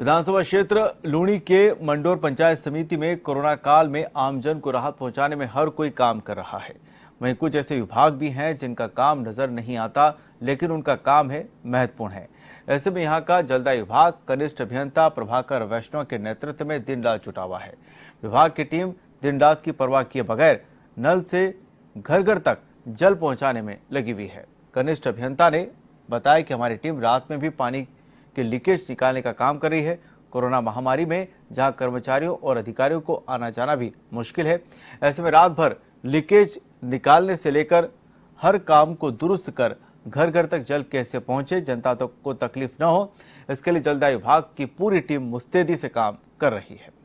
विधानसभा क्षेत्र लूणी के मंडोर पंचायत समिति में कोरोना काल में आमजन को राहत पहुंचाने में हर कोई काम कर रहा है वहीं कुछ ऐसे विभाग भी हैं जिनका काम नजर नहीं आता लेकिन उनका काम है महत्वपूर्ण है ऐसे में यहाँ का जलदाय विभाग कनिष्ठ अभियंता प्रभाकर वैष्णव के नेतृत्व में दिन रात जुटा हुआ है विभाग की टीम दिन रात की परवाह किए बगैर नल से घर घर तक जल पहुंचाने में लगी हुई है कनिष्ठ अभियंता ने बताया कि हमारी टीम रात में भी पानी के लीकेज निकालने का काम कर रही है कोरोना महामारी में जहां कर्मचारियों और अधिकारियों को आना जाना भी मुश्किल है ऐसे में रात भर लीकेज निकालने से लेकर हर काम को दुरुस्त कर घर घर तक जल कैसे पहुंचे जनता तो को तकलीफ न हो इसके लिए जलदाय विभाग की पूरी टीम मुस्तैदी से काम कर रही है